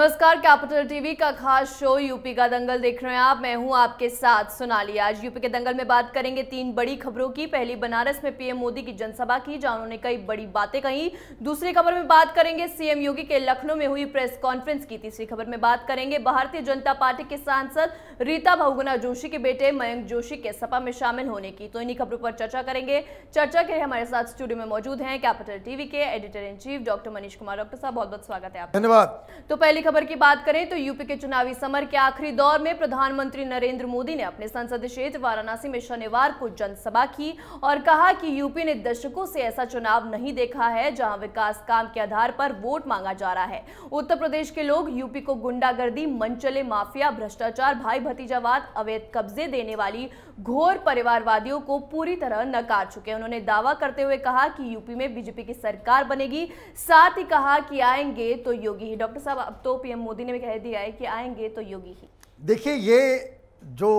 नमस्कार capital TV का खास शो यूपी का दंगल देख रहे हैं आप मैं हूं आपके साथ सोनाली आज यूपी के दंगल में बात करेंगे तीन बड़ी खबरों की पहली बनारस में पीएम मोदी की जनसभा की जहां उन्होंने कई बड़ी बातें कही दूसरी खबर में बात करेंगे सीएम योगी के लखनऊ में हुई प्रेस कॉन्फ्रेंस की तीसरी खबर में बात करेंगे भारतीय जनता पार्टी के सांसद रीता बहुगुना जोशी के बेटे मयंक जोशी के सपा में शामिल होने की तो इन्हीं खबरों पर चर्चा करेंगे चर्चा के लिए हमारे साथ स्टूडियो में मौजूद है कैपिटल टीवी के editor in chief doctor Manish Kumar doctor साहब बहुत बहुत स्वागत है आप धन्यवाद तो पहली खबर की बात करें तो यूपी के चुनावी समर के आखिरी दौर में प्रधानमंत्री नरेंद्र मोदी ने अपने संसद क्षेत्र वाराणसी में शनिवार को जनसभा की और कहा कि यूपी ने दशकों से ऐसा चुनाव नहीं देखा है जहां विकास काम के आधार पर वोट मांगा जा रहा है उत्तर प्रदेश के लोग यूपी को गुंडागर्दी मंचले माफिया भ्रष्टाचार भाई भतीजावाद अवैध कब्जे देने वाली घोर परिवारवादियों को पूरी तरह नकार चुके हैं उन्होंने दावा करते हुए कहा कि यूपी में बीजेपी की सरकार बनेगी साथ ही कहा कि आएंगे तो योगी ही डॉक्टर साहब अब तो पीएम मोदी ने भी कह दिया है कि आएंगे तो योगी ही देखिए ये जो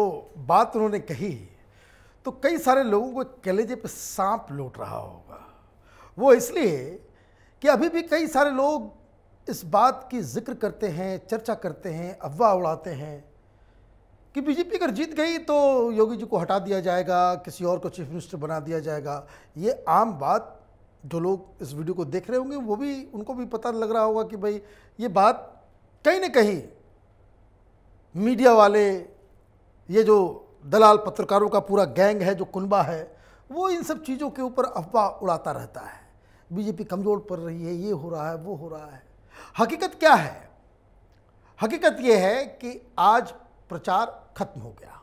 बात उन्होंने कही तो कई सारे लोगों को कलेजे पर सांप लौट रहा होगा वो इसलिए कि अभी भी कई सारे लोग इस बात की जिक्र करते हैं चर्चा करते हैं अफवाह उड़ाते हैं कि बीजेपी अगर जीत गई तो योगी जी को हटा दिया जाएगा किसी और को चीफ मिनिस्टर बना दिया जाएगा ये आम बात जो लोग इस वीडियो को देख रहे होंगे वो भी उनको भी पता लग रहा होगा कि भाई ये बात कहीं ना कहीं मीडिया वाले ये जो दलाल पत्रकारों का पूरा गैंग है जो कुनबा है वो इन सब चीज़ों के ऊपर अफवाह उड़ाता रहता है बीजेपी कमज़ोर पड़ रही है ये हो रहा है वो हो रहा है हकीकत क्या है हकीकत ये है कि आज प्रचार खत्म हो गया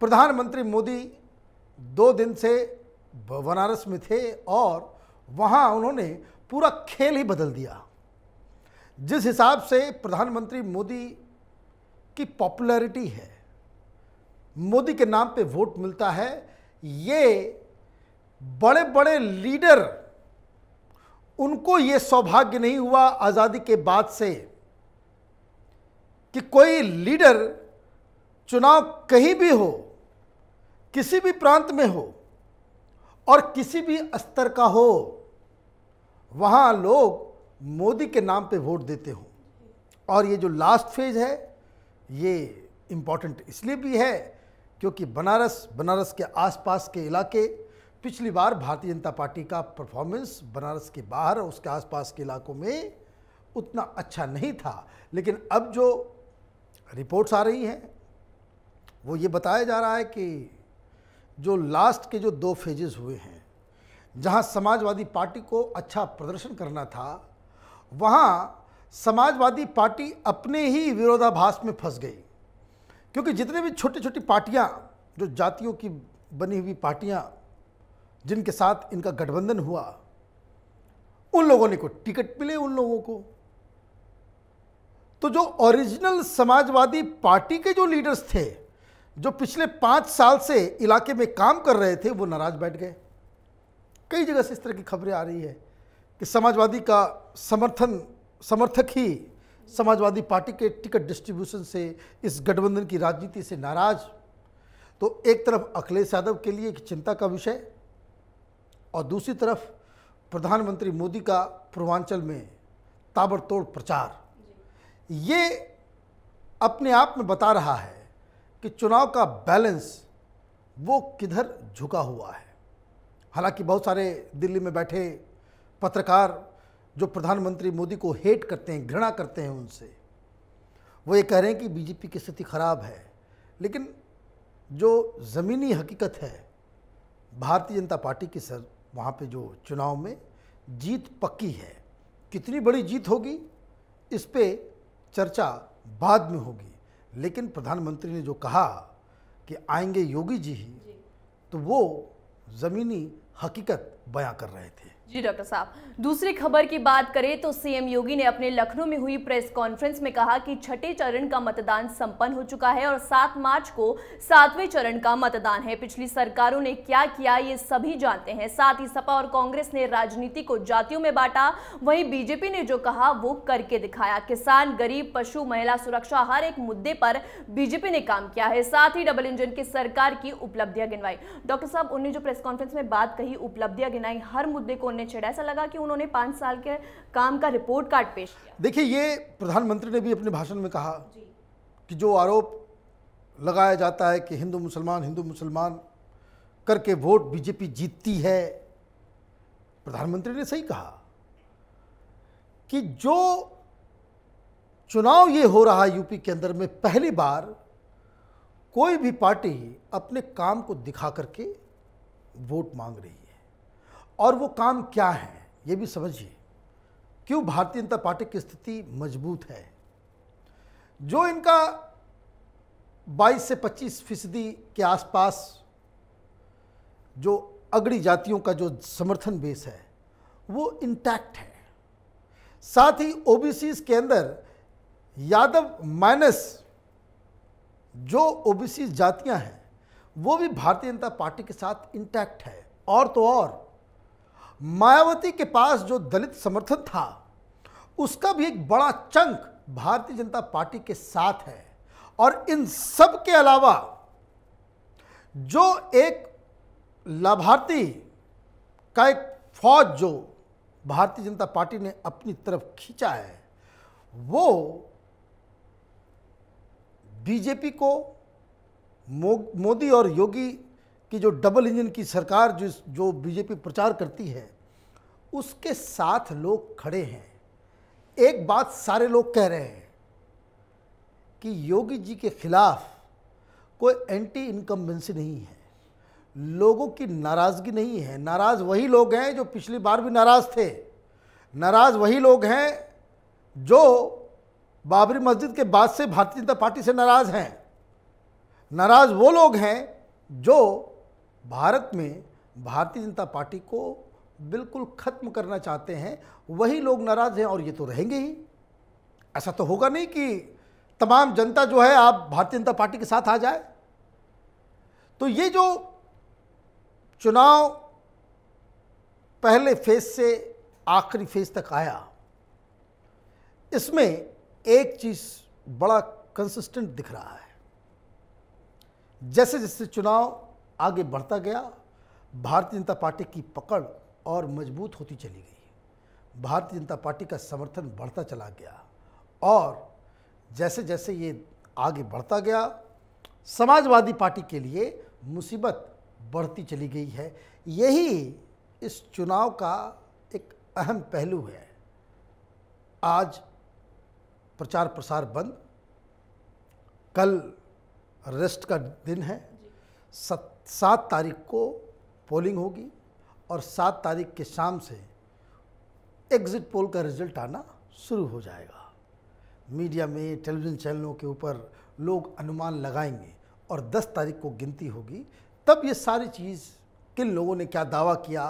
प्रधानमंत्री मोदी दो दिन से बनारस में थे और वहाँ उन्होंने पूरा खेल ही बदल दिया जिस हिसाब से प्रधानमंत्री मोदी की पॉपुलैरिटी है मोदी के नाम पे वोट मिलता है ये बड़े बड़े लीडर उनको ये सौभाग्य नहीं हुआ आज़ादी के बाद से कि कोई लीडर चुनाव कहीं भी हो किसी भी प्रांत में हो और किसी भी स्तर का हो वहाँ लोग मोदी के नाम पे वोट देते हो और ये जो लास्ट फेज है ये इम्पॉर्टेंट इसलिए भी है क्योंकि बनारस बनारस के आसपास के इलाके पिछली बार भारतीय जनता पार्टी का परफॉर्मेंस बनारस के बाहर और उसके आसपास के इलाकों में उतना अच्छा नहीं था लेकिन अब जो रिपोर्ट्स आ रही हैं वो ये बताया जा रहा है कि जो लास्ट के जो दो फेजेस हुए हैं जहां समाजवादी पार्टी को अच्छा प्रदर्शन करना था वहां समाजवादी पार्टी अपने ही विरोधाभास में फंस गई क्योंकि जितने भी छोटी छोटी पार्टियां जो जातियों की बनी हुई पार्टियां जिनके साथ इनका गठबंधन हुआ उन लोगों ने को टिकट मिले उन लोगों को तो जो ओरिजिनल समाजवादी पार्टी के जो लीडर्स थे जो पिछले पाँच साल से इलाके में काम कर रहे थे वो नाराज बैठ गए कई जगह से इस तरह की खबरें आ रही है कि समाजवादी का समर्थन समर्थक ही समाजवादी पार्टी के टिकट डिस्ट्रीब्यूशन से इस गठबंधन की राजनीति से नाराज तो एक तरफ अखिलेश यादव के लिए एक चिंता का विषय और दूसरी तरफ प्रधानमंत्री मोदी का पूर्वांचल में ताबड़तोड़ प्रचार ये अपने आप में बता रहा है कि चुनाव का बैलेंस वो किधर झुका हुआ है हालांकि बहुत सारे दिल्ली में बैठे पत्रकार जो प्रधानमंत्री मोदी को हेट करते हैं घृणा करते हैं उनसे वो ये कह रहे हैं कि बीजेपी की स्थिति खराब है लेकिन जो ज़मीनी हकीकत है भारतीय जनता पार्टी की सर वहाँ पे जो चुनाव में जीत पक्की है कितनी बड़ी जीत होगी इस पर चर्चा बाद में होगी लेकिन प्रधानमंत्री ने जो कहा कि आएंगे योगी जी ही तो वो ज़मीनी हकीकत बयां कर रहे थे जी डॉक्टर साहब दूसरी खबर की बात करें तो सीएम योगी ने अपने लखनऊ में हुई प्रेस कॉन्फ्रेंस में कहा कि छठे चरण का मतदान संपन्न हो चुका है और 7 मार्च को सातवें चरण का मतदान है पिछली सरकारों ने क्या किया ये सभी जानते हैं साथ ही सपा और कांग्रेस ने राजनीति को जातियों में बांटा वहीं बीजेपी ने जो कहा वो करके दिखाया किसान गरीब पशु महिला सुरक्षा हर एक मुद्दे पर बीजेपी ने काम किया है साथ ही डबल इंजन की सरकार की उपलब्धियां गिनवाई डॉक्टर साहब उन्होंने जो प्रेस कॉन्फ्रेंस में बात कही उपलब्धियां गिनाई हर मुद्दे को उन्हें ऐसा लगा कि उन्होंने पाँच साल के काम का रिपोर्ट कार्ड पेश किया देखिए ये प्रधानमंत्री ने भी अपने भाषण में कहा कि जो आरोप लगाया जाता है कि हिंदू मुसलमान हिंदू मुसलमान करके वोट बीजेपी जीतती है प्रधानमंत्री ने सही कहा कि जो चुनाव ये हो रहा है यूपी के अंदर में पहली बार कोई भी पार्टी अपने काम को दिखा करके वोट मांग रही है और वो काम क्या है ये भी समझिए क्यों भारतीय जनता पार्टी की स्थिति मजबूत है जो इनका 22 से 25 फीसदी के आसपास जो अगड़ी जातियों का जो समर्थन बेस है वो इंटैक्ट है साथ ही ओबीसी के अंदर यादव माइनस जो ओबीसी जातियां हैं वो भी भारतीय जनता पार्टी के साथ इंटैक्ट है और तो और मायावती के पास जो दलित समर्थन था उसका भी एक बड़ा चंक भारतीय जनता पार्टी के साथ है और इन सब के अलावा जो एक लाभार्थी का एक फौज जो भारतीय जनता पार्टी ने अपनी तरफ खींचा है वो बीजेपी को मोदी और योगी कि जो डबल इंजन की सरकार जिस जो बीजेपी प्रचार करती है उसके साथ लोग खड़े हैं एक बात सारे लोग कह रहे हैं कि योगी जी के खिलाफ कोई एंटी इनकम्बेंसी नहीं है लोगों की नाराज़गी नहीं है नाराज़ वही लोग हैं जो पिछली बार भी नाराज़ थे नाराज़ वही लोग हैं जो बाबरी मस्जिद के बाद से भारतीय जनता पार्टी से नाराज़ हैं नाराज़ वो लोग हैं जो भारत में भारतीय जनता पार्टी को बिल्कुल ख़त्म करना चाहते हैं वही लोग नाराज़ हैं और ये तो रहेंगे ही ऐसा तो होगा नहीं कि तमाम जनता जो है आप भारतीय जनता पार्टी के साथ आ जाए तो ये जो चुनाव पहले फेज से आखिरी फेज तक आया इसमें एक चीज़ बड़ा कंसिस्टेंट दिख रहा है जैसे जैसे चुनाव आगे बढ़ता गया भारतीय जनता पार्टी की पकड़ और मजबूत होती चली गई भारतीय जनता पार्टी का समर्थन बढ़ता चला गया और जैसे जैसे ये आगे बढ़ता गया समाजवादी पार्टी के लिए मुसीबत बढ़ती चली गई है यही इस चुनाव का एक अहम पहलू है आज प्रचार प्रसार बंद कल रेस्ट का दिन है सत्ता सात तारीख को पोलिंग होगी और सात तारीख के शाम से एग्ज़िट पोल का रिजल्ट आना शुरू हो जाएगा मीडिया में टेलीविज़न चैनलों के ऊपर लोग अनुमान लगाएंगे और 10 तारीख को गिनती होगी तब ये सारी चीज़ किन लोगों ने क्या दावा किया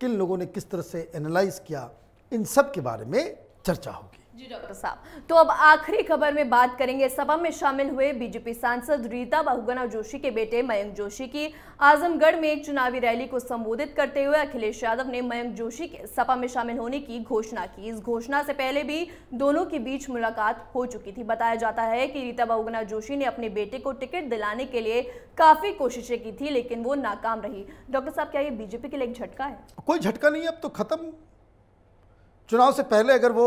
किन लोगों ने किस तरह से एनालाइज किया इन सब के बारे में चर्चा होगी जी डॉक्टर साहब तो अब आखिरी खबर में बात करेंगे सभा में शामिल हुए बीजेपी सांसद रीता बहुगुना जोशी के बेटे मयंक जोशी की आजमगढ़ में एक चुनावी रैली को संबोधित करते हुए अखिलेश यादव ने मयंक जोशी के सपा में शामिल होने की घोषणा की इस घोषणा से पहले भी दोनों के बीच मुलाकात हो चुकी थी बताया जाता है कि रीता बहुगुना जोशी ने अपने बेटे को टिकट दिलाने के लिए काफी कोशिशें की थी लेकिन वो नाकाम रही डॉक्टर साहब क्या ये बीजेपी के लिए एक झटका है कोई झटका नहीं अब तो खत्म चुनाव से पहले अगर वो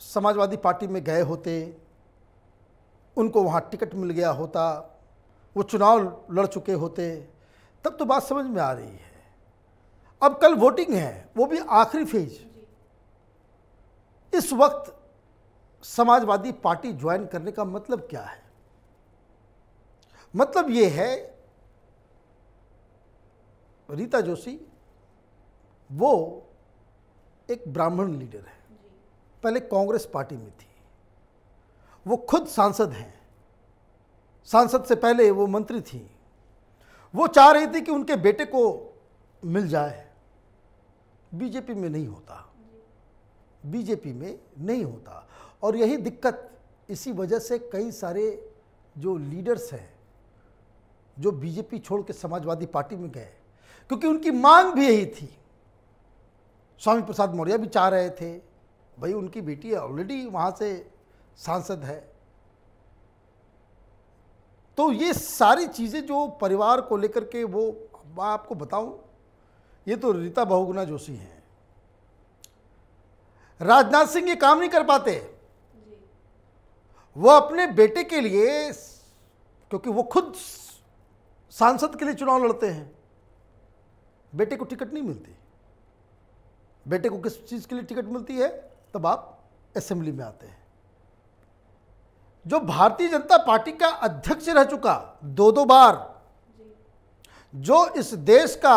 समाजवादी पार्टी में गए होते उनको वहाँ टिकट मिल गया होता वो चुनाव लड़ चुके होते तब तो बात समझ में आ रही है अब कल वोटिंग है वो भी आखिरी फेज इस वक्त समाजवादी पार्टी ज्वाइन करने का मतलब क्या है मतलब ये है रीता जोशी वो एक ब्राह्मण लीडर है पहले कांग्रेस पार्टी में थी वो खुद सांसद हैं सांसद से पहले वो मंत्री थी वो चाह रही थी कि उनके बेटे को मिल जाए बीजेपी में नहीं होता बीजेपी में नहीं होता और यही दिक्कत इसी वजह से कई सारे जो लीडर्स हैं जो बीजेपी छोड़ के समाजवादी पार्टी में गए क्योंकि उनकी मांग भी यही थी स्वामी प्रसाद मौर्य भी चाह रहे थे भाई उनकी बेटी ऑलरेडी वहाँ से सांसद है तो ये सारी चीज़ें जो परिवार को लेकर के वो मैं आपको बताऊं ये तो रीता बहुगुना जोशी हैं राजनाथ सिंह ये काम नहीं कर पाते वो अपने बेटे के लिए क्योंकि वो खुद सांसद के लिए चुनाव लड़ते हैं बेटे को टिकट नहीं मिलती बेटे को किस चीज़ के लिए टिकट मिलती है तब आप असेंबली में आते हैं जो भारतीय जनता पार्टी का अध्यक्ष रह चुका दो दो बार जो इस देश का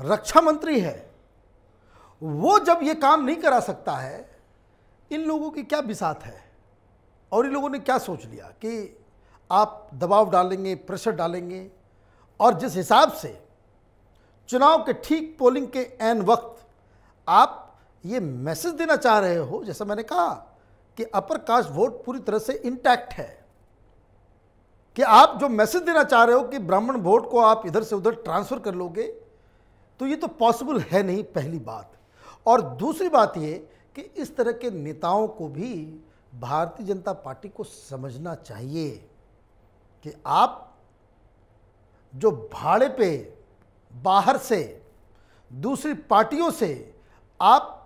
रक्षा मंत्री है वो जब ये काम नहीं करा सकता है इन लोगों की क्या बिसात है और इन लोगों ने क्या सोच लिया कि आप दबाव डालेंगे प्रेशर डालेंगे और जिस हिसाब से चुनाव के ठीक पोलिंग के एन वक्त आप ये मैसेज देना चाह रहे हो जैसा मैंने कहा कि अपर कास्ट वोट पूरी तरह से इंटैक्ट है कि आप जो मैसेज देना चाह रहे हो कि ब्राह्मण वोट को आप इधर से उधर ट्रांसफ़र कर लोगे तो ये तो पॉसिबल है नहीं पहली बात और दूसरी बात ये कि इस तरह के नेताओं को भी भारतीय जनता पार्टी को समझना चाहिए कि आप जो भाड़े पे बाहर से दूसरी पार्टियों से आप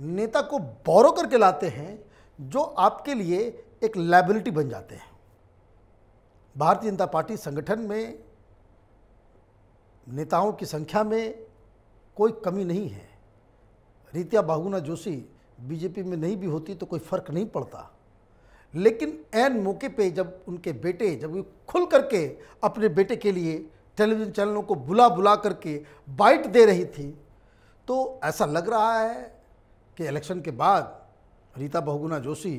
नेता को बोरो करके लाते हैं जो आपके लिए एक लाइबिलिटी बन जाते हैं भारतीय जनता पार्टी संगठन में नेताओं की संख्या में कोई कमी नहीं है रीतिया बहुगुना जोशी बीजेपी में नहीं भी होती तो कोई फ़र्क नहीं पड़ता लेकिन एन मौके पे जब उनके बेटे जब वो खुल करके अपने बेटे के लिए टेलीविज़न चैनलों को बुला बुला करके बाइट दे रही थी तो ऐसा लग रहा है कि इलेक्शन के बाद रीता बहुगुना जोशी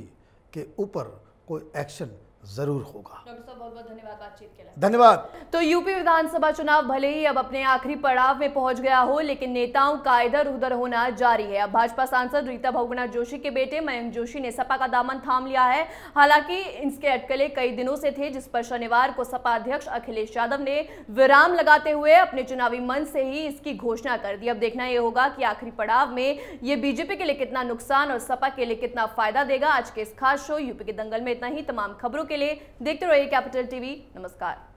के ऊपर कोई एक्शन जरूर होगा डॉक्टर साहब बहुत बहुत धन्यवाद बातचीत के लिए धन्यवाद तो यूपी विधानसभा चुनाव भले ही अब अपने आखिरी पड़ाव में पहुंच गया हो लेकिन नेताओं का इधर उधर होना जारी है अब भाजपा सांसद रीता बहुगुणा जोशी के बेटे मयंक जोशी ने सपा का दामन थाम लिया है हालांकि इसके अटकले कई दिनों से थे जिस पर शनिवार को सपा अध्यक्ष अखिलेश यादव ने विराम लगाते हुए अपने चुनावी मंच से ही इसकी घोषणा कर दी अब देखना यह होगा कि आखिरी पड़ाव में ये बीजेपी के लिए कितना नुकसान और सपा के लिए कितना फायदा देगा आज के इस खास शो यूपी के दंगल में इतना ही तमाम खबरों के के लिए देखते रहिए कैपिटल टीवी नमस्कार